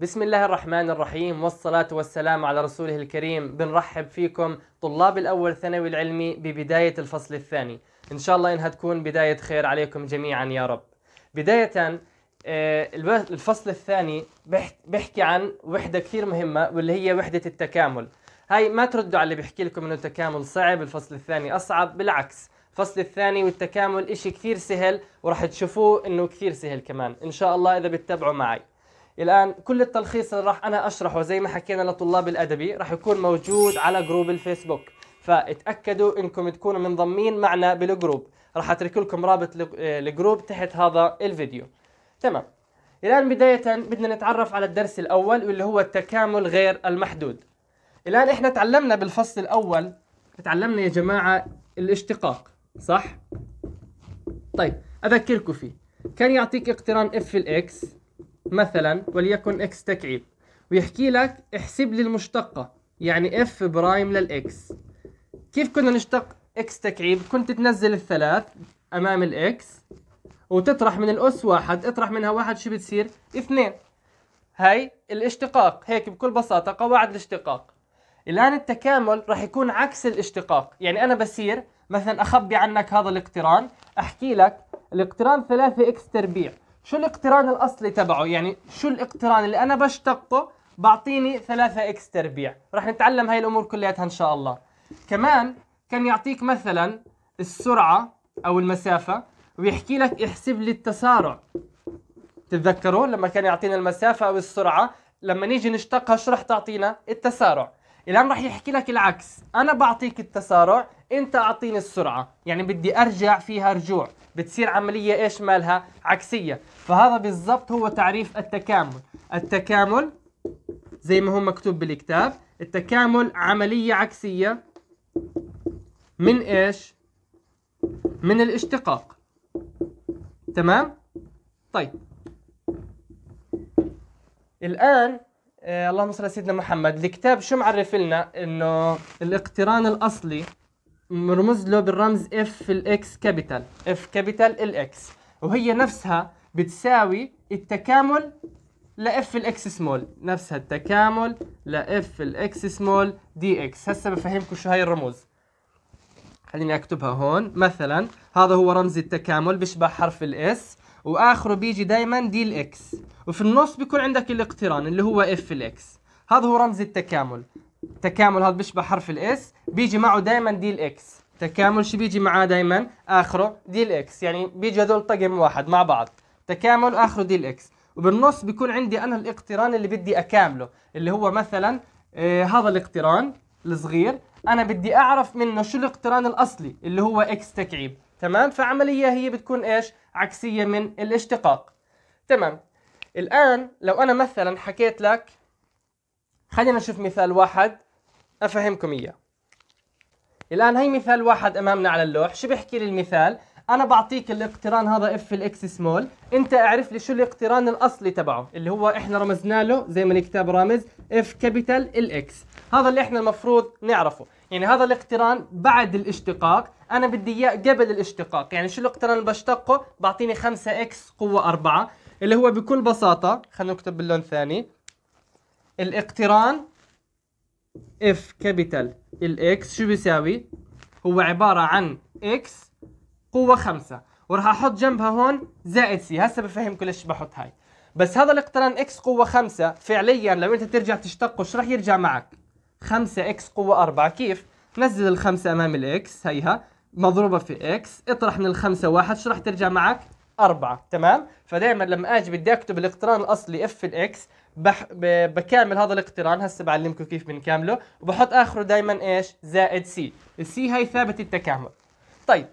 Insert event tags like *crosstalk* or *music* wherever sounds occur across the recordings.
بسم الله الرحمن الرحيم والصلاة والسلام على رسوله الكريم بنرحب فيكم طلاب الأول ثانوي العلمي ببداية الفصل الثاني إن شاء الله إنها تكون بداية خير عليكم جميعا يا رب بداية آه، الفصل الثاني بحكي عن وحدة كثير مهمة واللي هي وحدة التكامل هاي ما تردوا على اللي بحكي لكم انه التكامل صعب الفصل الثاني اصعب بالعكس الفصل الثاني والتكامل اشي كثير سهل وراح تشوفوه انه كثير سهل كمان ان شاء الله اذا بتتابعوا معي الان كل التلخيص اللي راح انا اشرحه زي ما حكينا لطلاب الادبي راح يكون موجود على جروب الفيسبوك فاتاكدوا انكم تكونوا منضمين معنا بالجروب راح اترك لكم رابط الجروب آه، تحت هذا الفيديو تمام الان بدايه بدنا نتعرف على الدرس الاول واللي هو التكامل غير المحدود الان احنا تعلمنا بالفصل الاول تعلمنا يا جماعه الاشتقاق صح طيب اذكركم فيه كان يعطيك اقتران اف الاكس مثلا وليكن اكس تكعيب ويحكي لك احسب لي المشتقة يعني اف برايم للاكس كيف كنا نشتق اكس تكعيب كنت تنزل الثلاث امام الاكس وتطرح من الاس واحد اطرح منها واحد شو بتصير اثنين هاي الاشتقاق هيك بكل بساطة قواعد الاشتقاق الآن التكامل راح يكون عكس الاشتقاق يعني أنا بصير مثلا أخبي عنك هذا الاقتران أحكي لك الاقتران ثلاثة إكس تربيع شو الاقتران الاصلي تبعه يعني شو الاقتران اللي انا بشتقه بعطيني 3 اكس تربيع رح نتعلم هاي الامور كلياتها ان شاء الله كمان كان يعطيك مثلا السرعه او المسافه ويحكي لك احسب لي التسارع تتذكروا لما كان يعطينا المسافه او السرعه لما نيجي نشتقها شو رح تعطينا التسارع الان رح يحكي لك العكس انا بعطيك التسارع انت اعطيني السرعه يعني بدي ارجع فيها رجوع بتصير عملية إيش مالها عكسية فهذا بالضبط هو تعريف التكامل التكامل زي ما هو مكتوب بالكتاب التكامل عملية عكسية من إيش من الاشتقاق تمام طيب الآن آه، اللهم صل على سيدنا محمد الكتاب شو معرف لنا انه الاقتران الاصلي مرمز له بالرمز اف الاكس كابيتال اف كابيتال الاكس وهي نفسها بتساوي التكامل لاف الاكس سمول نفسها التكامل لاف الاكس سمول دي اكس هسه بفهمكم شو هاي الرموز خليني اكتبها هون مثلا هذا هو رمز التكامل بيشبه حرف الاس واخره بيجي دائما دي الاكس وفي النص بيكون عندك الاقتران اللي هو اف الاكس هذا هو رمز التكامل تكامل هذا بيشبه حرف الاس بيجي معه دائما دي الاكس تكامل شو بيجي معاه دائما اخره دي الاكس يعني بيجي هذول طقم واحد مع بعض تكامل اخره دي الاكس وبالنص بيكون عندي انا الاقتران اللي بدي اكامله اللي هو مثلا آه هذا الاقتران الصغير انا بدي اعرف منه شو الاقتران الاصلي اللي هو اكس تكعيب تمام فعمليه هي بتكون ايش عكسيه من الاشتقاق تمام الان لو انا مثلا حكيت لك خلينا نشوف مثال واحد افهمكم اياه الان هي مثال واحد امامنا على اللوح شو بيحكي لي المثال انا بعطيك الاقتران هذا اف الاكس سمول انت اعرف لي شو الاقتران الاصلي تبعه اللي هو احنا رمزنا له زي ما الكتاب رامز اف كابيتال الاكس هذا اللي احنا المفروض نعرفه يعني هذا الاقتران بعد الاشتقاق انا بدي اياه قبل الاشتقاق يعني شو الاقتران اللي بشتقه بعطيني 5 اكس قوه 4 اللي هو بكل بساطه خلينا نكتب باللون ثاني الاقتران اف كابيتال الاكس شو بيساوي؟ هو عبارة عن اكس قوة خمسة وراح احط جنبها هون زائد سي هسا بفهمكم ليش بحط هاي بس هذا الاقتران اكس قوة خمسة فعليا لو انت ترجع تشتقه شو راح يرجع معك؟ خمسة اكس قوة أربعة كيف؟ نزل الخمسة أمام الاكس هيها مضروبة في اكس اطرح من الخمسة واحد شو راح ترجع معك؟ أربعة تمام؟ فدائما لما أجي بدي أكتب الاقتران الأصلي اف الاكس بح... ب... بكامل هذا الاقتران هسه بعلمكم كيف بنكامله وبحط اخره دائما ايش زائد سي السي هاي ثابت التكامل طيب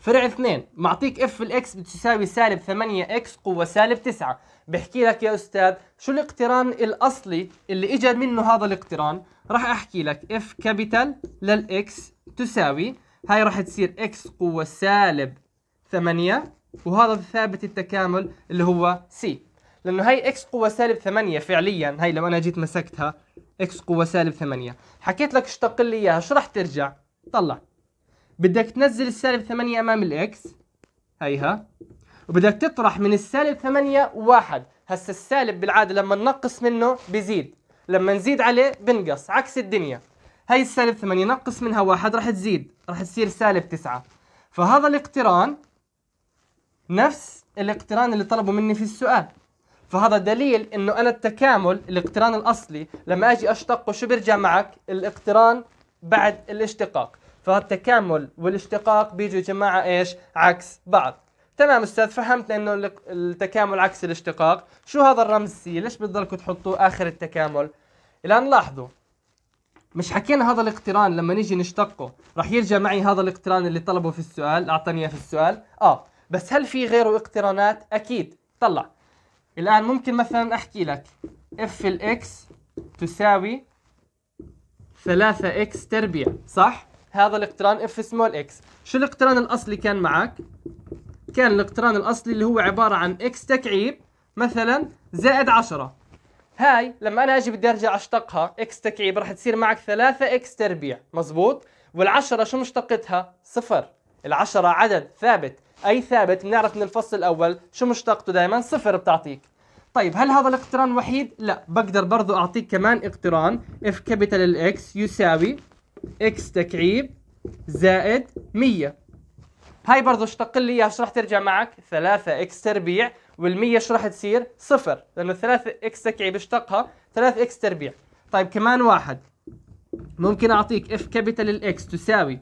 فرع اثنين معطيك اف الاكس بتساوي سالب 8 اكس قوة سالب 9 بحكي لك يا استاذ شو الاقتران الاصلي اللي اجى منه هذا الاقتران راح احكي لك اف كابيتال للاكس تساوي هاي راح تصير اكس قوة سالب 8 وهذا ثابت التكامل اللي هو سي لانه هي اكس قوه سالب 8 فعليا هي لو انا جيت مسكتها اكس قوه سالب 8 حكيت لك اشتق لي اياها شو راح ترجع طلع بدك تنزل السالب 8 امام الاكس هيها وبدك تطرح من السالب 8 واحد هسا السالب بالعاده لما ننقص منه بزيد لما نزيد عليه بنقص عكس الدنيا هي السالب 8 نقص منها واحد راح تزيد راح تصير سالب 9 فهذا الاقتران نفس الاقتران اللي طلبوا مني في السؤال فهذا دليل انه انا التكامل الاقتران الاصلي لما اجي اشتقه شو بيرجع معك الاقتران بعد الاشتقاق فالتكامل والاشتقاق بيجوا جماعه ايش عكس بعض تمام استاذ فهمت انه التكامل عكس الاشتقاق شو هذا الرمز سي ليش بتضلكم تحطوه اخر التكامل الان لاحظوا مش حكينا هذا الاقتران لما نيجي نشتقه راح يرجع معي هذا الاقتران اللي طلبه في السؤال اعطاني اياه في السؤال اه بس هل في غيره اقترانات اكيد طلع الآن ممكن مثلا أحكي لك اف الإكس تساوي 3 إكس تربيع صح؟ هذا الاقتران اف سمول إكس شو الاقتران الأصلي كان معك؟ كان الاقتران الأصلي اللي هو عبارة عن إكس تكعيب مثلا زائد 10 هاي لما أنا أجي بدي أرجع أشتقها إكس تكعيب رح تصير معك 3 إكس تربيع مزبوط؟ والعشرة شو مشتقتها؟ صفر العشرة عدد ثابت اي ثابت بنعرف من الفصل الاول شو مشتقته دائما صفر بتعطيك طيب هل هذا الاقتران وحيد لا بقدر برضو اعطيك كمان اقتران اف كابيتال الاكس يساوي اكس تكعيب زائد 100 هاي برضو اشتق لي اياها شو راح ترجع معك 3 اكس تربيع وال100 شو راح تصير صفر لانه 3 اكس تكعيب اشتقها 3 اكس تربيع طيب كمان واحد ممكن اعطيك اف كابيتال الاكس تساوي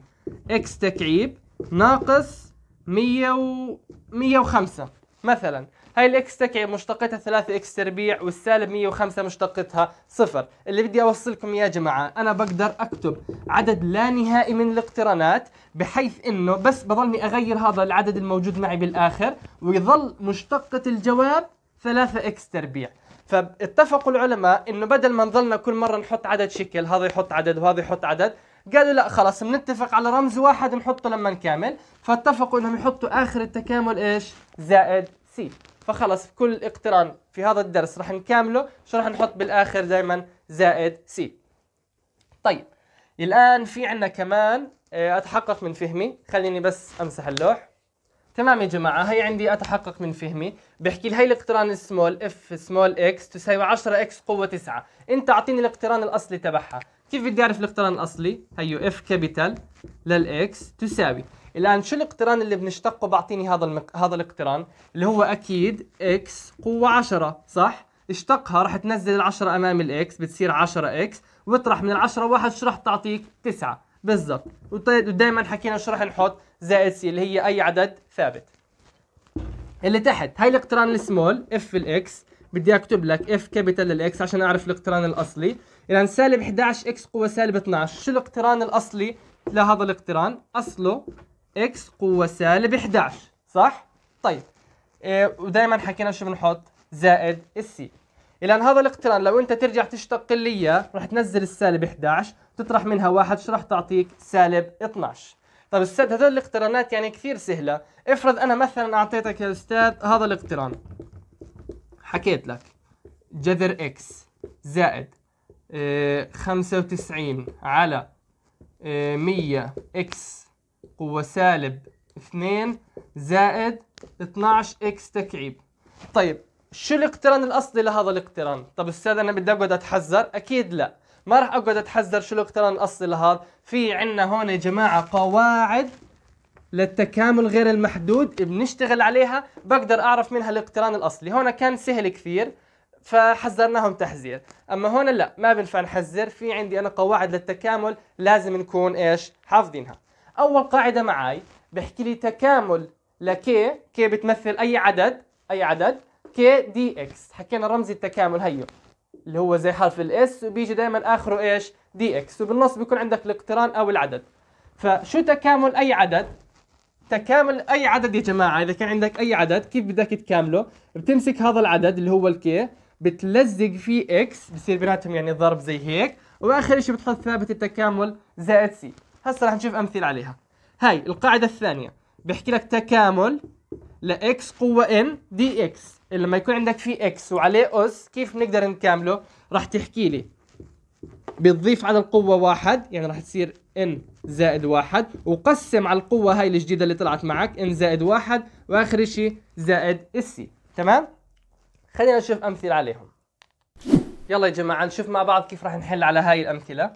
اكس تكعيب ناقص 100 و 105 مثلا هاي الاكس تكعب مشتقتها 3 اكس تربيع والسالب 105 مشتقتها صفر اللي بدي اوصلكم اياه يا جماعه انا بقدر اكتب عدد لا نهائي من الاقترانات بحيث انه بس بضلني اغير هذا العدد الموجود معي بالاخر ويظل مشتقه الجواب 3 اكس تربيع فاتفقوا العلماء انه بدل ما نظلنا كل مره نحط عدد شكل هذا يحط عدد وهذا يحط عدد قالوا لا خلاص بنتفق على رمز واحد نحطه لما نكامل فاتفقوا انهم يحطوا اخر التكامل ايش زائد سي فخلص كل اقتران في هذا الدرس رح نكامله شو رح نحط بالاخر دائما زائد سي طيب الان في عندنا كمان آه، اتحقق من فهمي خليني بس امسح اللوح تمام يا جماعة هي عندي أتحقق من فهمي بحكي لي هي الاقتران السمول اف سمول اكس تساوي 10 اكس قوة 9 أنت أعطيني الاقتران الأصلي تبعها كيف بدي اعرف الاقتران الاصلي هيو اف كابيتال للاكس تساوي الان شو الاقتران اللي بنشتقه بعطيني هذا المك... هذا الاقتران اللي هو اكيد اكس قوه 10 صح اشتقها رح تنزل ال10 امام الاكس بتصير 10 اكس واطرح من ال10 واحد شو رح تعطيك 9 بالضبط ودائما حكينا شو رح نحط زائد سي اللي هي اي عدد ثابت اللي تحت هاي الاقتران السمول اف الاكس بدي اكتب لك اف كابيتال للاكس عشان اعرف الاقتران الاصلي اذا سالب 11 اكس قوه سالب 12 شو الاقتران الاصلي لهذا الاقتران اصله اكس قوه سالب 11 صح طيب إيه ودائما حكينا شو بنحط زائد السي اذا هذا الاقتران لو انت ترجع تشتق لي اياه رح تنزل السالب 11 تطرح منها واحد شو رح تعطيك سالب 12 طيب استاذ هذول الاقترانات يعني كثير سهله افرض انا مثلا اعطيتك يا استاذ هذا الاقتران حكيت لك جذر اكس زائد آه، خمسة وتسعين على آه، مية اكس قوة سالب اثنين زائد 12 اكس تكعيب طيب شو الاقتران الاصلي لهذا الاقتران طب استاذ انا بدي اقعد اتحذر اكيد لا ما راح اقعد اتحذر شو الاقتران الاصلي لهذا في عندنا هون يا جماعه قواعد للتكامل غير المحدود بنشتغل عليها بقدر اعرف منها الاقتران الاصلي هون كان سهل كثير فحذرناهم تحذير اما هون لا ما بنفع نحذر في عندي انا قواعد للتكامل لازم نكون ايش حافظينها اول قاعده معي بحكي لي تكامل لكي كي بتمثل اي عدد اي عدد كي دي اكس حكينا رمز التكامل هيو اللي هو زي حرف الاس وبيجي دائما اخره ايش دي اكس وبالنص بيكون عندك الاقتران او العدد فشو تكامل اي عدد تكامل اي عدد يا جماعه اذا كان عندك اي عدد كيف بدك تكامله بتمسك هذا العدد اللي هو الكي بتلزق فيه اكس بصير بيناتهم يعني ضرب زي هيك واخر شيء بتحط ثابت التكامل زائد سي هسه رح نشوف امثله عليها هاي القاعده الثانيه بحكي لك تكامل لاكس قوه ان دي اكس لما يكون عندك فيه اكس وعليه اس كيف بنقدر نكامله رح تحكي لي بتضيف على القوة واحد يعني راح تصير ان زائد واحد وقسم على القوة هاي الجديدة اللي طلعت معك ان زائد واحد واخر شيء زائد السي تمام؟ خلينا نشوف امثلة عليهم يلا يا جماعة نشوف مع بعض كيف راح نحل على هاي الامثلة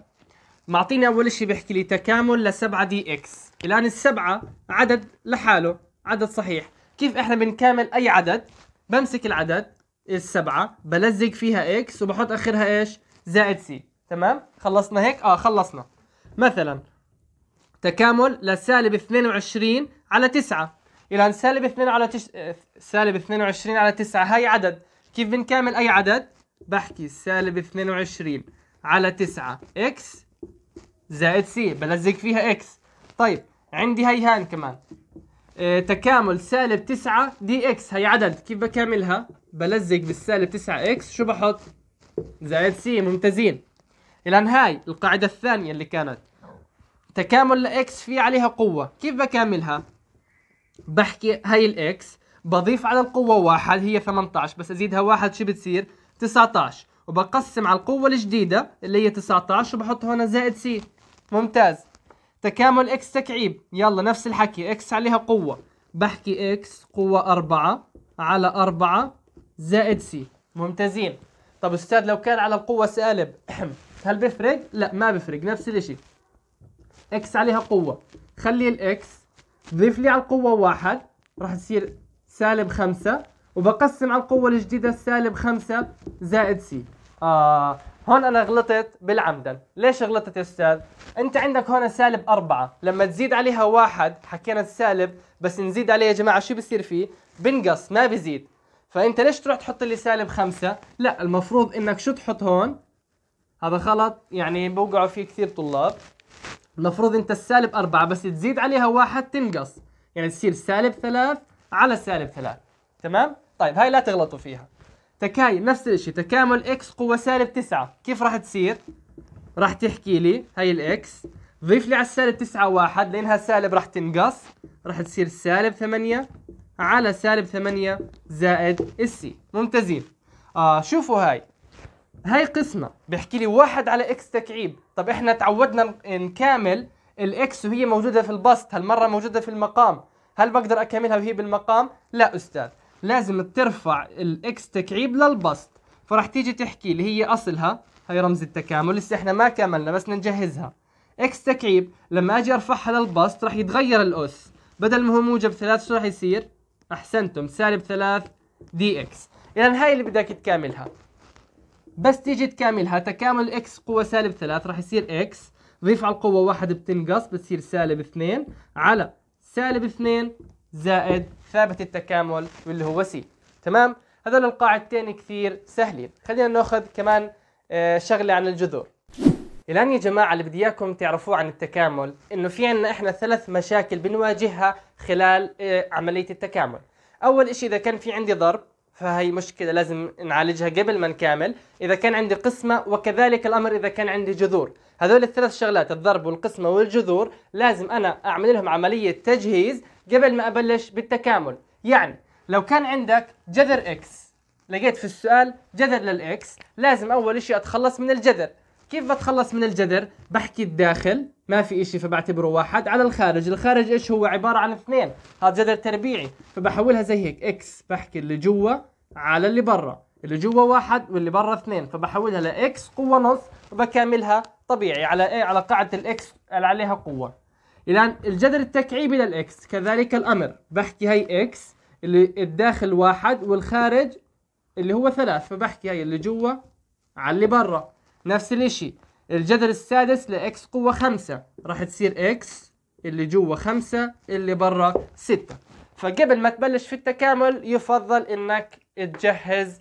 معطيني اول شيء بيحكي لي تكامل لسبعة دي اكس الان السبعة عدد لحاله عدد صحيح كيف احنا بنكامل اي عدد بمسك العدد السبعة بلزق فيها اكس وبحط اخرها ايش زائد سي تمام خلصنا هيك اه خلصنا مثلا تكامل لسالب 22 على 9 اذا سالب 2 على تش... سالب 22 على 9 هاي عدد كيف بنكامل اي عدد بحكي سالب 22 على 9 اكس زائد سي بلزق فيها اكس طيب عندي هي هان كمان اه تكامل سالب 9 دي اكس هي عدد كيف بكاملها بلزق بالسالب 9 اكس شو بحط زائد سي ممتازين الان هاي القاعده الثانيه اللي كانت تكامل الاكس في عليها قوه كيف بكاملها بحكي هاي الاكس بضيف على القوه واحد هي 18 بس ازيدها واحد شو بتصير 19 وبقسم على القوه الجديده اللي هي 19 وبحط هون زائد سي ممتاز تكامل اكس تكعيب يلا نفس الحكي اكس عليها قوه بحكي اكس قوه اربعة على اربعة زائد سي ممتازين طب استاذ لو كان على القوه سالب *clears throat* هل بيفرق؟ لا ما بيفرق نفس الشيء اكس عليها قوة خلي الاكس ضيف لي على القوة واحد راح تصير سالب خمسة وبقسم على القوة الجديدة سالب خمسة زائد سي آه هون أنا غلطت بالعمدا ليش غلطت يا أستاذ؟ أنت عندك هون سالب أربعة لما تزيد عليها واحد حكينا السالب بس نزيد عليه يا جماعة شو بصير فيه؟ بنقص ما بزيد فأنت ليش تروح تحط لي سالب خمسة؟ لا المفروض إنك شو تحط هون؟ هذا غلط يعني بوقعوا فيه كثير طلاب المفروض انت السالب أربعة بس تزيد عليها واحد تنقص يعني تصير سالب ثلاث على سالب ثلاث تمام؟ طيب هاي لا تغلطوا فيها تكاين نفس الشيء تكامل اكس قوة سالب تسعة كيف راح تصير؟ راح تحكي لي هاي الاكس ضيف لي على السالب تسعة واحد لأنها سالب راح تنقص راح تصير سالب ثمانية على سالب ثمانية زائد السي ممتازين آه شوفوا هاي هاي قسمه بيحكي لي واحد على اكس تكعيب طب احنا تعودنا نكامل الاكس وهي موجوده في البسط هالمره موجوده في المقام هل بقدر اكملها وهي بالمقام لا استاذ لازم ترفع الاكس تكعيب للبسط فراح تيجي تحكي لي هي اصلها هي رمز التكامل لسه احنا ما كملنا بس نجهزها اكس تكعيب لما اجي ارفعها للبسط راح يتغير الاس بدل ما هو موجب ثلاث شو راح يصير احسنتم سالب ثلاث دي اكس اذا هاي اللي بدك تكاملها بس تيجي تكاملها تكامل اكس قوة سالب 3 راح يصير اكس ضيف على القوة واحد بتنقص بتصير سالب 2 على سالب 2 زائد ثابت التكامل واللي هو سي تمام هذول القاعدتين كثير سهلين خلينا ناخذ كمان آه، شغلة عن الجذور الان يا جماعه اللي بدي اياكم تعرفوه عن التكامل انه في عندنا احنا ثلاث مشاكل بنواجهها خلال آه، عمليه التكامل اول شيء اذا كان في عندي ضرب فهي مشكلة لازم نعالجها قبل ما نكامل إذا كان عندي قسمة وكذلك الأمر إذا كان عندي جذور هذول الثلاث شغلات الضرب والقسمة والجذور لازم أنا أعمل لهم عملية تجهيز قبل ما أبلش بالتكامل يعني لو كان عندك جذر إكس لقيت في السؤال جذر للإكس لازم أول شيء أتخلص من الجذر كيف بتخلص من الجذر؟ بحكي الداخل ما في إشي فبعتبره واحد على الخارج الخارج إيش هو عبارة عن اثنين هذا جذر تربيعي فبحولها زي هيك إكس بحكي اللي جوا على اللي برا اللي جوا واحد واللي برا اثنين فبحولها لاكس قوه نص وبكاملها طبيعي على ايه على قاعده الاكس اللي عليها قوه الان الجذر التكعيبي للاكس كذلك الامر بحكي هي اكس اللي الداخل واحد والخارج اللي هو ثلاث فبحكي هي اللي جوا على اللي برا نفس الاشي الجذر السادس لاكس قوه خمسة راح تصير اكس اللي جوا خمسة اللي برا ستة فقبل ما تبلش في التكامل يفضل انك تجهز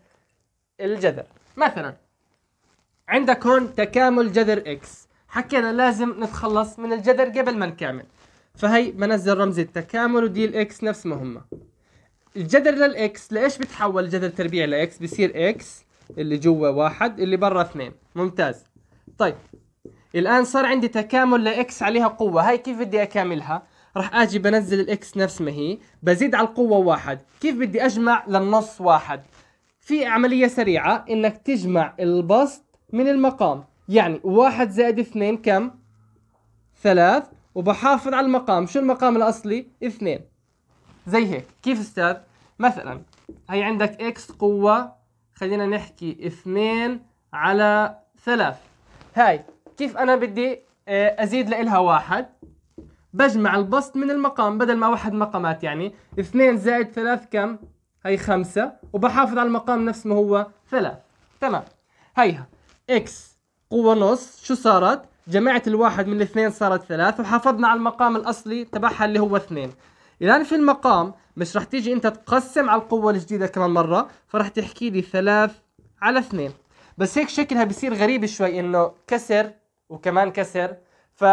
الجذر مثلا عندك هون تكامل جذر اكس حكينا لازم نتخلص من الجذر قبل ما نكامل فهي بنزل رمز التكامل ودي الاكس نفس مهمة الجذر للاكس لايش بتحول جذر تربيع لاكس بصير اكس اللي جوا واحد اللي برا اثنين ممتاز طيب الان صار عندي تكامل لاكس عليها قوة هاي كيف بدي اكاملها راح اجي بنزل الاكس نفس ما هي بزيد على القوه واحد كيف بدي اجمع للنص واحد في عمليه سريعه انك تجمع البسط من المقام يعني واحد زائد اثنين كم ثلاث وبحافظ على المقام شو المقام الاصلي اثنين زي هيك كيف استاذ مثلا هي عندك اكس قوه خلينا نحكي اثنين على ثلاث هاي كيف انا بدي آه، ازيد لها واحد بجمع البسط من المقام بدل ما واحد مقامات يعني اثنين زائد ثلاث كم هي خمسة وبحافظ على المقام نفس ما هو ثلاث تمام هيها اكس قوة نص شو صارت جمعت الواحد من الاثنين صارت ثلاث وحافظنا على المقام الاصلي تبعها اللي هو اثنين الان في المقام مش رح تيجي انت تقسم على القوة الجديدة كمان مرة فرح تحكي لي ثلاث على اثنين بس هيك شكلها بصير غريب شوي انه كسر وكمان كسر ف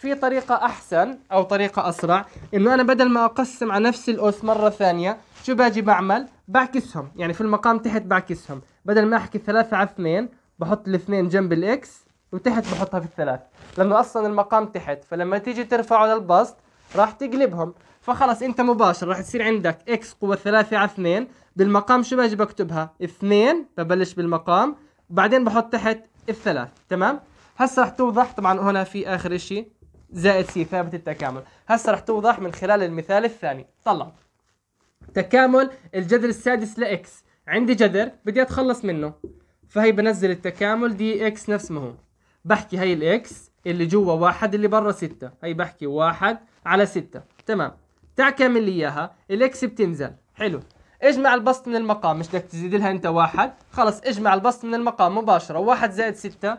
في طريقة أحسن أو طريقة أسرع إنه أنا بدل ما أقسم على نفس الأس مرة ثانية شو باجي بعمل؟ بعكسهم يعني في المقام تحت بعكسهم بدل ما أحكي ثلاثة على اثنين بحط الاثنين جنب الإكس وتحت بحطها في الثلاث لأنه أصلا المقام تحت فلما تيجي ترفعه للبسط راح تقلبهم فخلص انت مباشر راح تصير عندك اكس قوة ثلاثة على اثنين بالمقام شو باجي بكتبها اثنين ببلش بالمقام بعدين بحط تحت الثلاث تمام هسا راح توضح طبعا هنا في اخر اشي زائد سي ثابت التكامل هسه رح توضح من خلال المثال الثاني طلع تكامل الجذر السادس لإكس عندي جذر بدي أتخلص منه فهي بنزل التكامل دي إكس نفس ما هو بحكي هي الإكس اللي جوا واحد اللي برا ستة هي بحكي واحد على ستة تمام تعكمل لي إياها الإكس بتنزل حلو اجمع البسط من المقام مش بدك تزيد لها انت واحد خلص اجمع البسط من المقام مباشرة واحد زائد ستة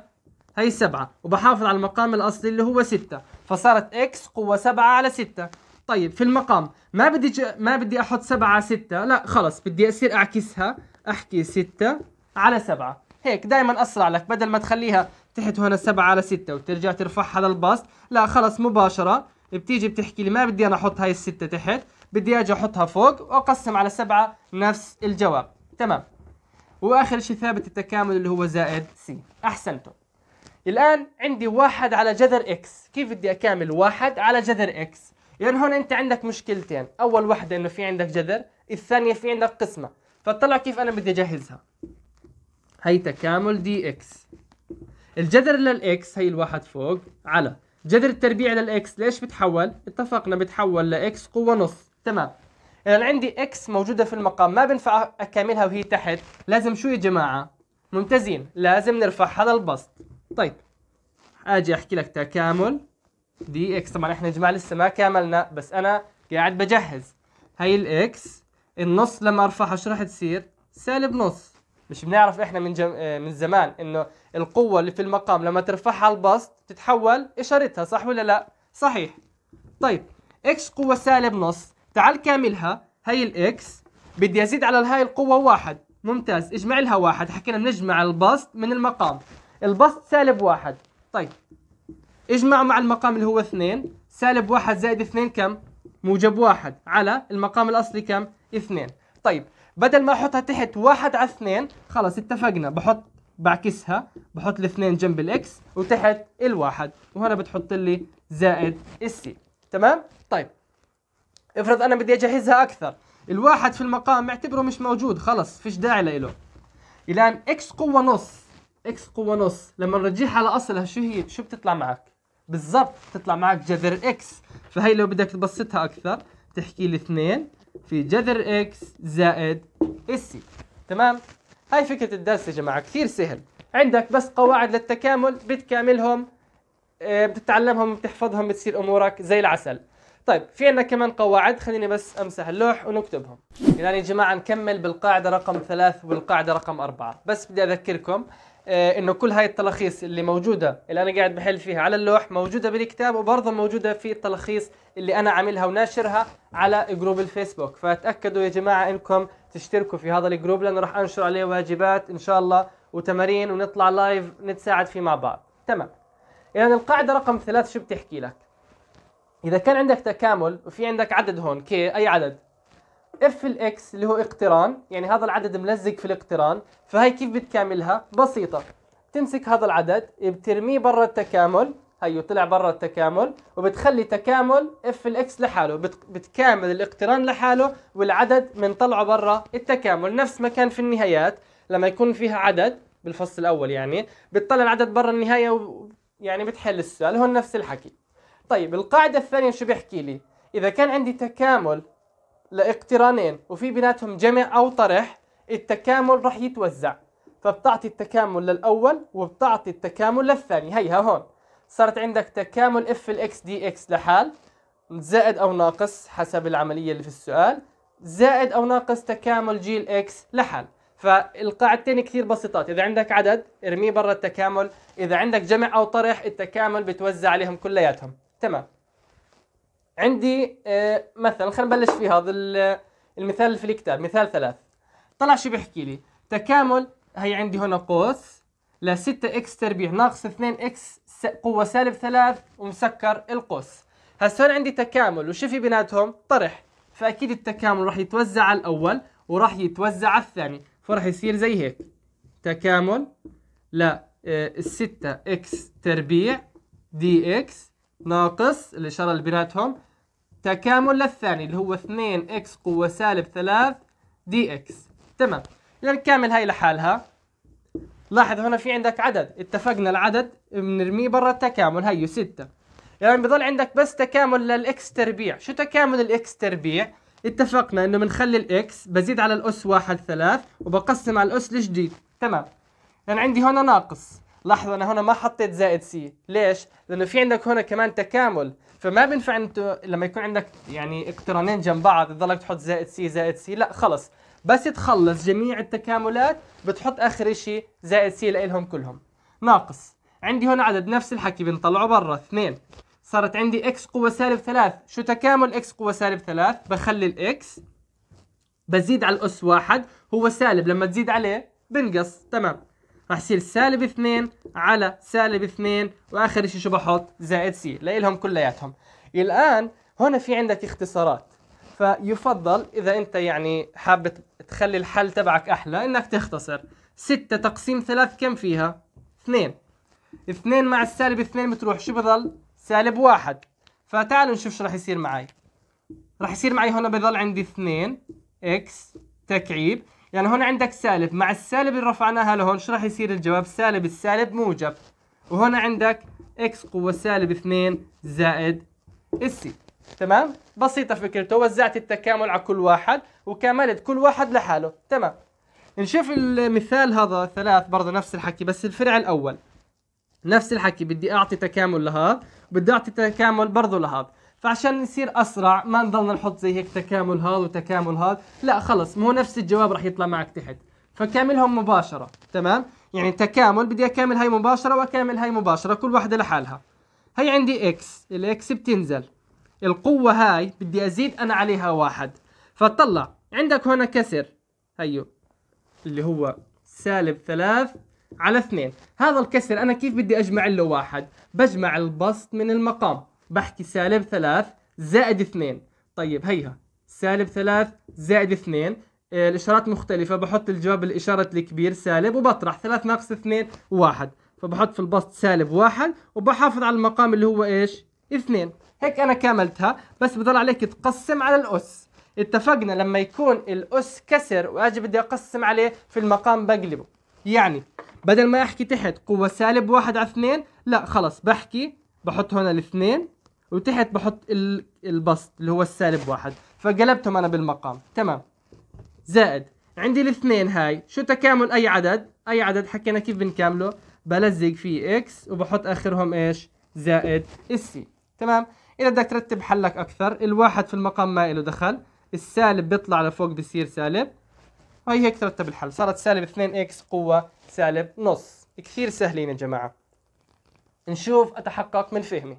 هي سبعة وبحافظ على المقام الأصلي اللي هو ستة فصارت اكس قوة 7 على 6 طيب في المقام ما بدي ج... ما بدي احط 7 على 6 لا خلص بدي اصير اعكسها احكي 6 على 7 هيك دائما اسرع لك بدل ما تخليها تحت هنا 7 على 6 وترجع ترفعها للبسط لا خلص مباشرة بتيجي بتحكي لي ما بدي انا احط هاي الستة تحت بدي اجي احطها فوق واقسم على 7 نفس الجواب تمام واخر شيء ثابت التكامل اللي هو زائد سي احسنتم الآن عندي واحد على جذر إكس كيف بدي أكامل واحد على جذر إكس يعني هون أنت عندك مشكلتين أول واحدة أنه في عندك جذر الثانية في عندك قسمة فاطلع كيف أنا بدي أجهزها هي تكامل دي إكس الجذر للإكس هي الواحد فوق على جذر التربيع للإكس ليش بتحول اتفقنا بتحول لإكس قوة نص تمام إذا يعني عندي إكس موجودة في المقام ما بنفع أكاملها وهي تحت لازم شو يا جماعة ممتازين لازم نرفعها للبسط طيب اجي احكي لك تكامل دي اكس طبعا احنا يا جماعه لسه ما كاملنا بس انا قاعد بجهز هي الاكس النص لما ارفعها شو راح تصير سالب نص مش بنعرف احنا من جم... آه، من زمان انه القوه اللي في المقام لما ترفعها على البسط تتحول اشارتها صح ولا لا صحيح طيب اكس قوه سالب نص تعال كاملها هي الاكس بدي ازيد على هاي القوه واحد ممتاز اجمع لها واحد حكينا بنجمع البسط من المقام البسط سالب واحد طيب اجمع مع المقام اللي هو اثنين سالب واحد زائد اثنين كم؟ موجب واحد على المقام الأصلي كم؟ اثنين طيب بدل ما أحطها تحت واحد على اثنين خلص اتفقنا بحط بعكسها بحط الاثنين جنب الاكس وتحت الواحد وهنا بتحط لي زائد السي تمام؟ طيب افرض أنا بدي أجهزها أكثر الواحد في المقام اعتبره مش موجود خلص فيش داعي له الآن اكس قوة نص اكس قوة نص لما نرجعها على اصلها شو هي شو بتطلع معك بالضبط بتطلع معك جذر اكس فهي لو بدك تبسطها اكثر تحكي لي 2 في جذر اكس زائد اس تمام هاي فكرة الدرس يا جماعة كثير سهل عندك بس قواعد للتكامل بتكاملهم آه، بتتعلمهم بتحفظهم بتصير امورك زي العسل طيب في عندنا كمان قواعد خليني بس امسح اللوح ونكتبهم اذا يا جماعه نكمل بالقاعده رقم ثلاث والقاعده رقم اربعه بس بدي اذكركم آه، انه كل هاي التلخيص اللي موجوده اللي انا قاعد بحل فيها على اللوح موجوده بالكتاب وبرضه موجوده في التلخيص اللي انا عاملها وناشرها على جروب الفيسبوك فتاكدوا يا جماعه انكم تشتركوا في هذا الجروب لانه راح انشر عليه واجبات ان شاء الله وتمارين ونطلع لايف نتساعد فيه مع بعض تمام اذا يعني القاعده رقم ثلاث شو بتحكي لك اذا كان عندك تكامل وفي عندك عدد هون كي اي عدد اف الاكس اللي هو اقتران يعني هذا العدد ملزق في الاقتران فهي كيف بتكاملها بسيطه تمسك هذا العدد بترميه برا التكامل هيو طلع برا التكامل وبتخلي تكامل اف الاكس لحاله بتكامل الاقتران لحاله والعدد بنطلعه برا التكامل نفس ما كان في النهايات لما يكون فيها عدد بالفصل الاول يعني بتطلع العدد برا النهايه و... يعني بتحل السؤال هون نفس الحكي طيب القاعده الثانيه شو بيحكي لي اذا كان عندي تكامل لاقترانين وفي بيناتهم جمع أو طرح التكامل راح يتوزع فبتعطي التكامل للأول وبتعطي التكامل للثاني هيها هون صارت عندك تكامل اف الاكس دي اكس لحال زائد أو ناقص حسب العملية اللي في السؤال زائد أو ناقص تكامل جي الاكس لحال فالقاعدتين كثير بسيطات إذا عندك عدد ارميه برا التكامل إذا عندك جمع أو طرح التكامل بتوزع عليهم كلياتهم تمام عندي آه، مثلا خلينا نبلش في هذا آه، المثال اللي في الكتاب مثال ثلاث طلع شو بيحكي لي تكامل هي عندي هنا قوس ل 6 اكس تربيع ناقص 2 اكس قوة سالب 3 ومسكر القوس هسه هون عندي تكامل وش في بيناتهم طرح فأكيد التكامل راح يتوزع على الأول وراح يتوزع على الثاني فراح يصير زي هيك تكامل ل 6 آه، اكس تربيع دي اكس ناقص الإشارة اللي بيناتهم تكامل للثاني اللي هو 2x قوة سالب 3 دي اكس تمام إذا كامل هاي لحالها لاحظ هنا في عندك عدد اتفقنا العدد بنرميه برا التكامل هيو 6 يعني بضل عندك بس تكامل للإكس تربيع شو تكامل الإكس تربيع؟ اتفقنا انه بنخلي الاكس بزيد على الاس 1 3 وبقسم على الاس الجديد تمام يعني عندي هنا ناقص لاحظوا انا هنا ما حطيت زائد سي ليش لانه في عندك هنا كمان تكامل فما بينفع انت لما يكون عندك يعني اقترانين جنب بعض تضلك تحط زائد سي زائد سي لا خلص بس تخلص جميع التكاملات بتحط اخر شيء زائد سي لهم كلهم ناقص عندي هنا عدد نفس الحكي بنطلعه برا اثنين صارت عندي اكس قوة سالب ثلاث شو تكامل اكس قوة سالب ثلاث بخلي الاكس بزيد على الأس واحد هو سالب لما تزيد عليه بنقص تمام راح يصير سالب 2 على سالب 2 واخر شيء شو بحط زائد سي لإلهم كلياتهم الان هنا في عندك اختصارات فيفضل اذا انت يعني حابب تخلي الحل تبعك احلى انك تختصر 6 تقسيم 3 كم فيها 2 2 مع السالب 2 بتروح شو بضل سالب 1 فتعالوا نشوف شو راح يصير معي راح يصير معي هنا بضل عندي 2 اكس تكعيب يعني هون عندك سالب مع السالب اللي رفعناها لهون شو راح يصير الجواب سالب السالب موجب وهون عندك اكس قوة سالب 2 زائد السي تمام بسيطة فكرته وزعت التكامل على كل واحد وكملت كل واحد لحاله تمام نشوف المثال هذا ثلاث برضه نفس الحكي بس الفرع الأول نفس الحكي بدي أعطي تكامل لهذا بدي أعطي تكامل برضه لهذا فعشان نصير اسرع ما نضلنا نحط زي هيك تكامل هذا وتكامل هذا لا خلص مو نفس الجواب راح يطلع معك تحت فكاملهم مباشره تمام يعني تكامل بدي اكامل هاي مباشره واكامل هاي مباشره كل واحده لحالها هي عندي اكس الاكس بتنزل القوه هاي بدي ازيد انا عليها واحد فطلع عندك هنا كسر هيو اللي هو سالب ثلاث على اثنين هذا الكسر انا كيف بدي اجمع له واحد بجمع البسط من المقام بحكي سالب ثلاث زائد اثنين طيب هيها سالب ثلاث زائد اثنين آه، الاشارات مختلفة بحط الجواب الإشارة الكبير سالب وبطرح ثلاث ناقص اثنين واحد فبحط في البسط سالب واحد وبحافظ على المقام اللي هو ايش؟ اثنين هيك أنا كاملتها بس بضل عليك تقسم على الأس اتفقنا لما يكون الأس كسر وأجي بدي أقسم عليه في المقام بقلبه يعني بدل ما أحكي تحت قوة سالب واحد على اثنين لا خلص بحكي بحط هنا الاثنين وتحت بحط البسط اللي هو السالب واحد فقلبتهم انا بالمقام تمام زائد عندي الاثنين هاي شو تكامل اي عدد اي عدد حكينا كيف بنكامله بلزق فيه اكس وبحط اخرهم ايش زائد السي تمام اذا بدك ترتب حلك اكثر الواحد في المقام ما له دخل السالب بيطلع لفوق بصير سالب هي هيك ترتب الحل صارت سالب 2 اكس قوه سالب نص كثير سهلين يا جماعه نشوف اتحقق من فهمي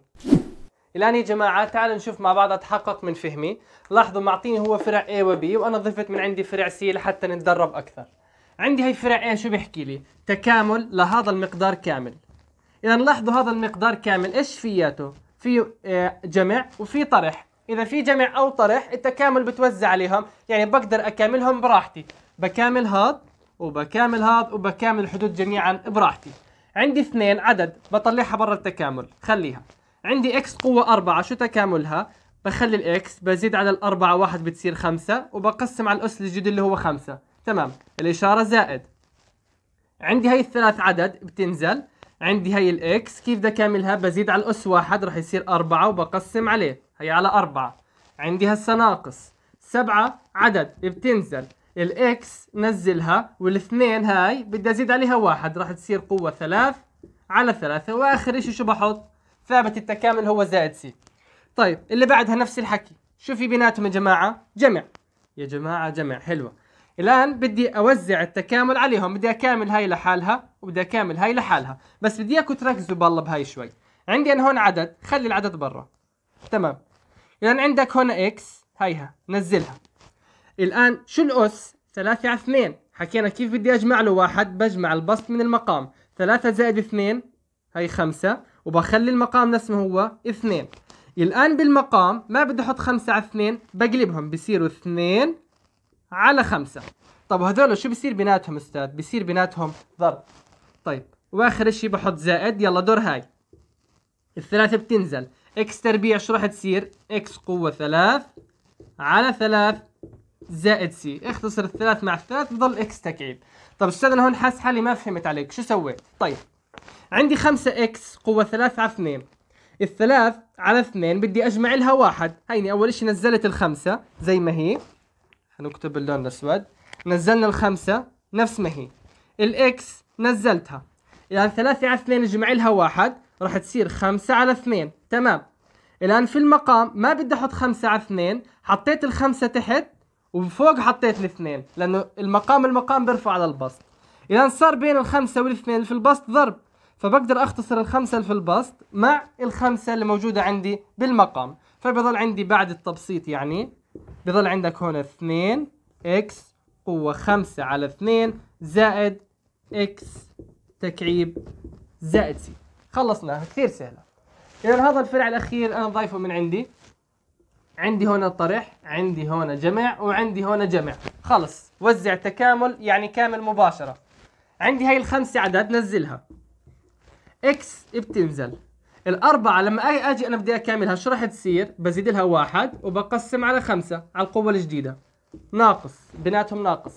الان يا جماعه تعالوا نشوف مع بعض اتحقق من فهمي لاحظوا معطيني هو فرع A و B وانا ضفت من عندي فرع C لحتى نتدرب اكثر عندي هي فرع A شو بيحكي لي تكامل لهذا المقدار كامل اذا لاحظوا هذا المقدار كامل ايش فياته في آه، جمع وفي طرح اذا في جمع او طرح التكامل بتوزع عليهم يعني بقدر اكاملهم براحتي بكامل هذا وبكامل هذا وبكامل الحدود جميعا براحتي عندي اثنين عدد بطلعها برا التكامل خليها عندي اكس قوة اربعة شو تكاملها؟ بخلي الاكس بزيد على الأربعة واحد بتصير خمسة وبقسم على الأس الجديد اللي هو خمسة تمام الإشارة زائد عندي هي الثلاث عدد بتنزل عندي هي الاكس كيف بدي كاملها بزيد على الأس واحد رح يصير أربعة وبقسم عليه هي على أربعة عندي هسه ناقص سبعة عدد بتنزل الاكس نزلها والاثنين هاي بدي ازيد عليها واحد رح تصير قوة ثلاث على ثلاثة واخر اشي شو بحط ثابت التكامل هو زائد سي طيب اللي بعدها نفس الحكي شو في بيناتهم يا جماعة جمع يا جماعة جمع حلوة الآن بدي أوزع التكامل عليهم بدي أكامل هاي لحالها وبدي أكامل هاي لحالها بس بدي إياكم تركزوا بالله بهاي شوي عندي أنا هون عدد خلي العدد برا تمام إذا عندك هون إكس هيها نزلها الآن شو الأس ثلاثة على اثنين، حكينا كيف بدي أجمع له واحد بجمع البسط من المقام ثلاثة زائد اثنين، هي خمسة، وبخلي المقام نفس ما هو اثنين الآن بالمقام ما بدي أحط خمسة على اثنين بقلبهم بصيروا اثنين على خمسة طب وهذول شو بصير بيناتهم أستاذ؟ بصير بيناتهم ضرب طيب وآخر شيء بحط زائد يلا دور هاي الثلاثة بتنزل اكس تربيع شو راح تصير؟ اكس قوة ثلاث على ثلاث زائد سي اختصر الثلاث مع الثلاث بضل اكس تكعيب طب استاذ انا هون حاسس حالي ما فهمت عليك شو سويت؟ طيب عندي 5 اكس قوة 3 على 2 الثلاث على اثنين بدي اجمع لها واحد هيني اول اشي نزلت الخمسة زي ما هي هنكتب اللون الاسود نزلنا الخمسة نفس ما هي الاكس نزلتها الان يعني ثلاثة على اثنين اجمع لها واحد راح تصير خمسة على اثنين تمام الان في المقام ما بدي احط خمسة على اثنين حطيت الخمسة تحت وفوق حطيت الاثنين لانه المقام المقام بيرفع على البسط الان صار بين الخمسة والاثنين في البسط ضرب فبقدر اختصر الخمسه اللي في البسط مع الخمسه اللي موجوده عندي بالمقام فبضل عندي بعد التبسيط يعني بضل عندك هون 2 اكس قوه 5 على 2 زائد اكس تكعيب زائد سي خلصناها كثير سهله اذا هذا الفرع الاخير انا ضايفه من عندي عندي هنا طرح عندي هنا جمع وعندي هنا جمع خلص وزع تكامل يعني كامل مباشره عندي هاي الخمسه عدد نزلها اكس بتنزل الأربعة لما أجي أنا بدي أكملها شو راح تصير؟ بزيد لها واحد وبقسم على خمسة على القوة الجديدة ناقص بيناتهم ناقص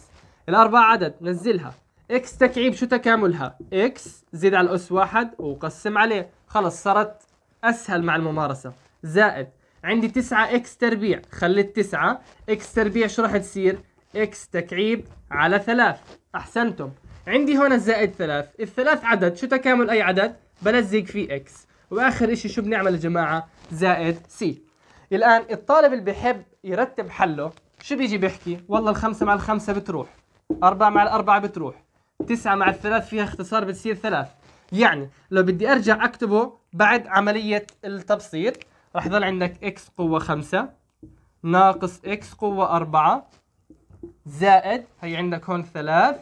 الأربعة عدد نزلها اكس تكعيب شو تكاملها؟ اكس زيد على الأس واحد وقسم عليه خلص صارت أسهل مع الممارسة زائد عندي تسعة اكس تربيع خليت التسعة اكس تربيع شو راح تصير؟ اكس تكعيب على ثلاث أحسنتم عندي هون الزائد ثلاث الثلاث عدد شو تكامل أي عدد بلزق فيه إكس وآخر إشي شو بنعمل يا جماعة زائد سي الآن الطالب اللي بحب يرتب حله شو بيجي بيحكي والله الخمسة مع الخمسة بتروح أربعة مع الأربعة بتروح تسعة مع الثلاث فيها اختصار بتصير ثلاث يعني لو بدي أرجع أكتبه بعد عملية التبسيط رح يضل عندك إكس قوة خمسة ناقص إكس قوة أربعة زائد هي عندك هون ثلاث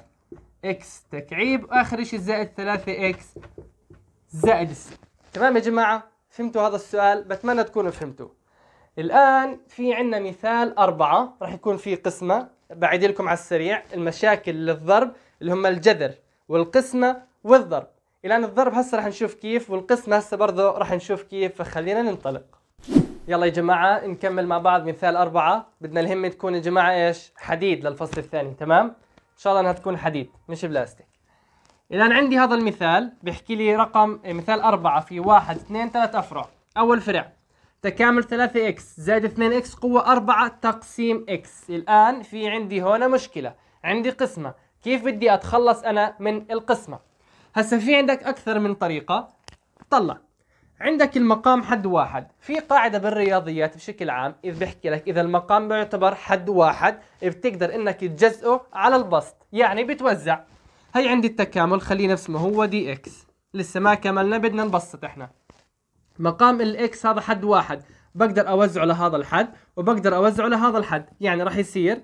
اكس تكعيب واخر شيء زائد 3 اكس زائد س تمام يا جماعه فهمتوا هذا السؤال بتمنى تكونوا فهمتوا الان في عندنا مثال أربعة راح يكون في قسمه بعيد لكم على السريع المشاكل للضرب اللي هم الجذر والقسمه والضرب الان الضرب هسه راح نشوف كيف والقسمه هسه برضه راح نشوف كيف فخلينا ننطلق يلا يا جماعه نكمل مع بعض مثال أربعة بدنا الهمه تكون يا جماعه ايش حديد للفصل الثاني تمام ان شاء الله انها تكون حديد مش بلاستيك اذا عندي هذا المثال بيحكي لي رقم مثال أربعة في واحد اثنين ثلاث افرع اول فرع تكامل 3 اكس زائد 2 اكس قوة 4 تقسيم اكس الان في عندي هون مشكلة عندي قسمة كيف بدي اتخلص انا من القسمة هسا في عندك اكثر من طريقة طلع عندك المقام حد واحد في قاعده بالرياضيات بشكل عام اذ بحكي لك اذا المقام بيعتبر حد واحد بتقدر انك تجزئه على البسط يعني بتوزع هي عندي التكامل خليه نفس ما هو دي اكس لسه ما كملنا بدنا نبسط احنا مقام الاكس هذا حد واحد بقدر اوزعه لهذا الحد وبقدر اوزعه لهذا الحد يعني راح يصير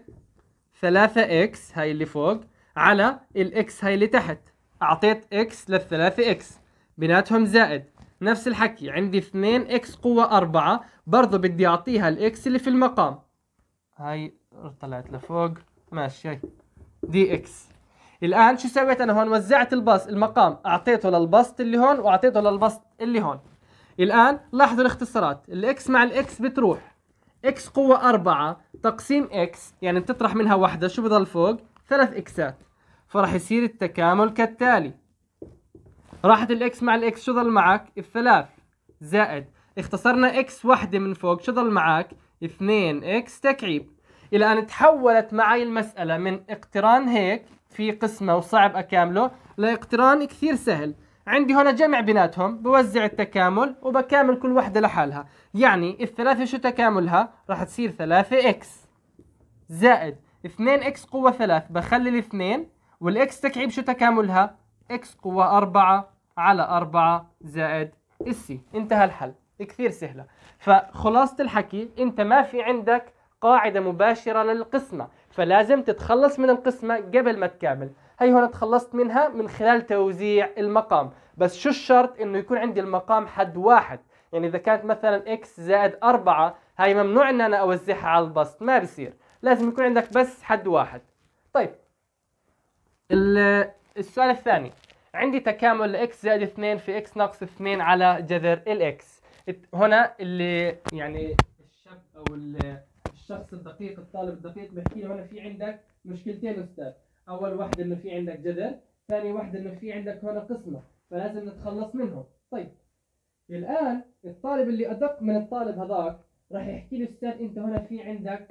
3 اكس هاي اللي فوق على الاكس هاي اللي تحت اعطيت اكس للثلاثة اكس بيناتهم زائد نفس الحكي عندي 2 اكس قوة 4 برضه بدي اعطيها الاكس اللي في المقام هاي طلعت لفوق ماشي هاي دي اكس الان شو سويت انا هون وزعت البسط المقام اعطيته للبسط اللي هون واعطيته للبسط اللي هون الان لاحظوا الاختصارات الاكس مع الاكس بتروح اكس قوة 4 تقسيم اكس يعني بتطرح منها واحدة شو بضل فوق؟ ثلاث اكسات فراح يصير التكامل كالتالي راحت الاكس مع الاكس شو ضل معك الثلاث زائد اختصرنا اكس واحدة من فوق شو ضل معك اثنين اكس تكعيب الى ان تحولت معي المسألة من اقتران هيك في قسمة وصعب اكامله لاقتران كثير سهل عندي هنا جمع بيناتهم بوزع التكامل وبكامل كل وحدة لحالها يعني الثلاثة شو تكاملها راح تصير ثلاثة اكس زائد اثنين اكس قوة ثلاث بخلي الاثنين والاكس تكعيب شو تكاملها إكس قوة أربعة على أربعة زائد السي انتهى الحل كثير سهلة فخلاصة الحكي أنت ما في عندك قاعدة مباشرة للقسمة فلازم تتخلص من القسمة قبل ما تكامل هي هون تخلصت منها من خلال توزيع المقام بس شو الشرط انه يكون عندي المقام حد واحد يعني اذا كانت مثلا اكس زائد أربعة هاي ممنوع ان انا اوزعها على البسط ما بصير لازم يكون عندك بس حد واحد طيب السؤال الثاني عندي تكامل x زائد 2 في اكس ناقص 2 على جذر الاكس هنا اللي يعني الشاب او الشخص الدقيق الطالب الدقيق بيحكي هنا في عندك مشكلتين استاذ اول واحده انه في عندك جذر ثاني واحده انه في عندك هنا قسمه فلازم نتخلص منهم طيب الان الطالب اللي ادق من الطالب هذاك راح يحكي لي استاذ انت هنا في عندك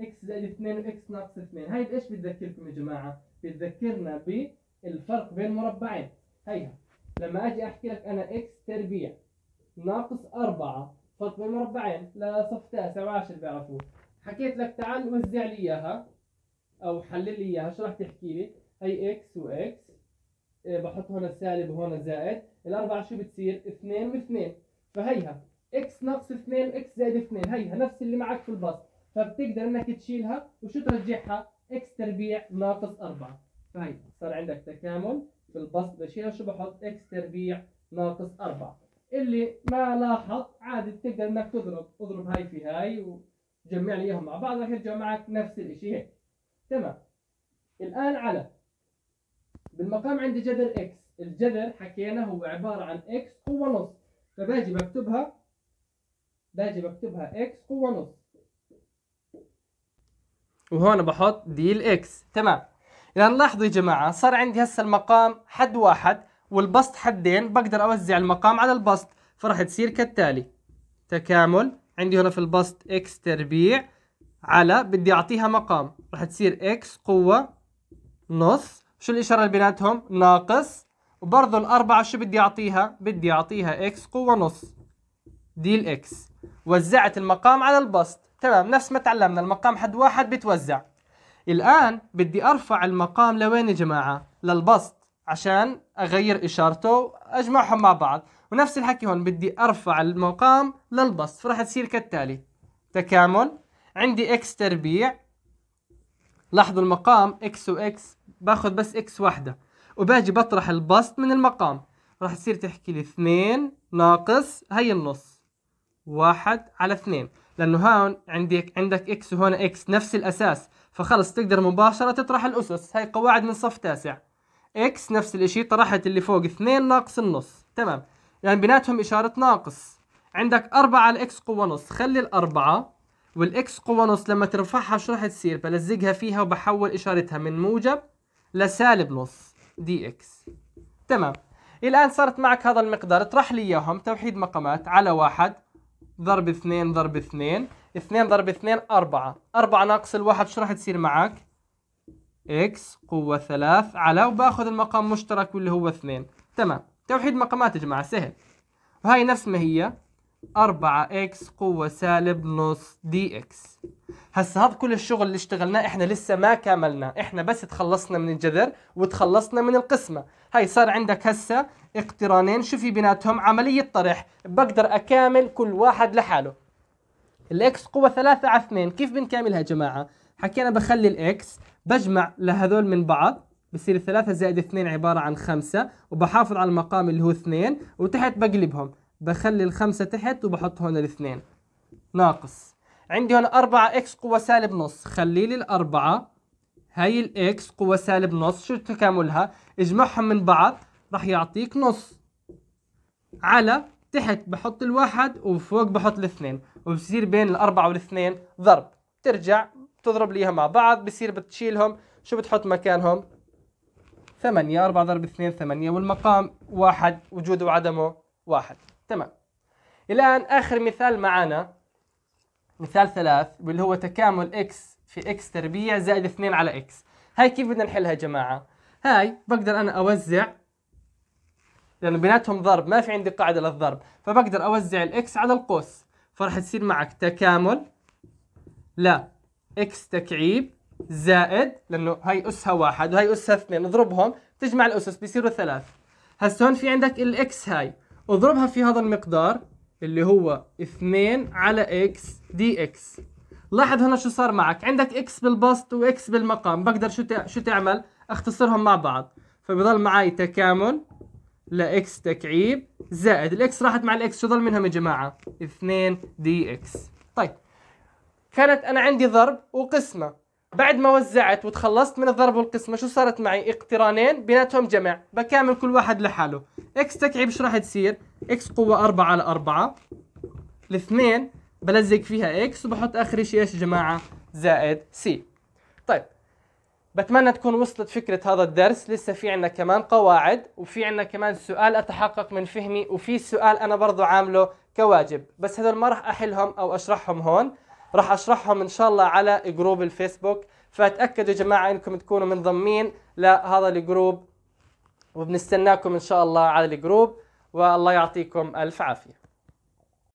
اكس زائد 2 x ناقص 2 هاي بايش بتذكركم يا جماعه بتذكرنا ب الفرق بين مربعين هيها لما اجي احكي لك انا اكس تربيع ناقص أربعة فرق بين مربعين لا صف تاسع وعاشر بيعرفوه حكيت لك تعال وزع لي اياها او حلل لي اياها شو راح تحكي لي هي اكس واكس إيه، بحط هون السالب وهون الزائد الاربعه شو بتصير اثنين واثنين فهيها اكس ناقص اثنين اكس زائد اثنين هيها نفس اللي معك في البسط فبتقدر انك تشيلها وشو ترجعها اكس تربيع ناقص أربعة فهي طيب، صار عندك تكامل في البسط بشيل شو بحط اكس تربيع ناقص 4 اللي ما لاحظ عادي بتقدر انك تضرب اضرب هاي في هاي وجمع لي اياهم مع بعض راح يرجع معك نفس الشيء هيك تمام الان على بالمقام عندي جذر اكس الجذر حكينا هو عباره عن اكس قوه نص فباجي بكتبها باجي بكتبها اكس قوه نص وهون بحط دي الاكس تمام لان لاحظوا يا جماعه صار عندي هسه المقام حد واحد والبسط حدين بقدر اوزع المقام على البسط فراح تصير كالتالي تكامل عندي هنا في البسط اكس تربيع على بدي اعطيها مقام راح تصير اكس قوه نص شو الاشاره اللي بيناتهم ناقص وبرضه الاربعه شو بدي اعطيها بدي اعطيها اكس قوه نص دي الاكس وزعت المقام على البسط تمام نفس ما تعلمنا المقام حد واحد بتوزع الآن بدي أرفع المقام لوين يا جماعة للبسط عشان أغير إشارته أجمعهم مع بعض ونفس الحكي هون بدي أرفع المقام للبسط فراح تصير كالتالي تكامل عندي إكس تربيع لاحظوا المقام إكس وإكس باخذ بس إكس واحدة وباجي بطرح البسط من المقام راح تصير تحكي لي 2 ناقص هي النص واحد على اثنين لأنه هون عندك عندك إكس وهون إكس نفس الأساس فخلص تقدر مباشرة تطرح الأسس هاي قواعد من صف تاسع اكس نفس الاشي طرحت اللي فوق اثنين ناقص النص تمام يعني بيناتهم إشارة ناقص عندك أربعة على اكس قوة نص خلي الأربعة والإكس قوة نص لما ترفعها شو راح تصير بلزقها فيها وبحول إشارتها من موجب لسالب نص دي إكس تمام الآن صارت معك هذا المقدار اطرح لي إياهم توحيد مقامات على واحد ضرب اثنين ضرب اثنين اثنين ضرب اثنين أربعة أربعة ناقص الواحد شو راح تصير معك؟ اكس قوة ثلاث على وباخذ المقام مشترك واللي هو اثنين تمام توحيد مقامات يا جماعة سهل وهي نفس ما هي 4 اكس قوة سالب نص دي اكس هسا هذا كل الشغل اللي اشتغلناه احنا لسه ما كملنا احنا بس تخلصنا من الجذر وتخلصنا من القسمة هاي صار عندك هسا اقترانين شو في بيناتهم عملية طرح بقدر اكامل كل واحد لحاله الاكس قوة 3 على 2 كيف بنكاملها يا جماعة حكينا بخلي الاكس بجمع لهذول من بعض بصير 3 زائد 2 عبارة عن 5 وبحافظ على المقام اللي هو 2 وتحت بقلبهم بخلي الخمسة تحت وبحط هون الاثنين ناقص عندي هون أربعة اكس قوة سالب نص خلي لي الأربعة هاي الاكس قوة سالب نص شو تكاملها اجمعهم من بعض راح يعطيك نص على تحت بحط الواحد وفوق بحط الاثنين وبصير بين الأربعة والاثنين ضرب ترجع تضرب ليها مع بعض بصير بتشيلهم شو بتحط مكانهم ثمانية أربعة ضرب اثنين ثمانية والمقام واحد وجوده وعدمه واحد تمام الآن آخر مثال معانا مثال ثلاث واللي هو تكامل إكس في إكس تربيع زائد اثنين على إكس هاي كيف بدنا نحلها يا جماعة هاي بقدر أنا أوزع لأنه بيناتهم ضرب ما في عندي قاعدة للضرب فبقدر أوزع الإكس على القوس فراح تصير معك تكامل لا إكس تكعيب زائد لأنه هاي أسها واحد وهي أسها اثنين اضربهم تجمع الأسس بيصيروا ثلاث هسه هون في عندك الإكس هاي اضربها في هذا المقدار اللي هو 2 على اكس دي اكس لاحظ هنا شو صار معك عندك اكس بالبسط واكس بالمقام بقدر شو شو تعمل اختصرهم مع بعض فبضل معي تكامل لاكس تكعيب زائد الاكس راحت مع الاكس شو ضل منهم يا جماعه 2 دي اكس طيب كانت انا عندي ضرب وقسمه بعد ما وزعت وتخلصت من الضرب والقسمة شو صارت معي اقترانين بيناتهم جمع بكامل كل واحد لحاله اكس تكعيب شو راح تصير اكس قوة 4 على 4 الاثنين بلزق فيها اكس وبحط اخر شيء ايش يا جماعة زائد سي طيب بتمنى تكون وصلت فكرة هذا الدرس لسه في عنا كمان قواعد وفي عنا كمان سؤال أتحقق من فهمي وفي سؤال أنا برضو عامله كواجب بس هذول ما راح أحلهم أو أشرحهم هون راح اشرحهم ان شاء الله على جروب الفيسبوك فاتاكدوا يا جماعه انكم تكونوا منضمين لهذا الجروب وبنستناكم ان شاء الله على الجروب والله يعطيكم الف عافيه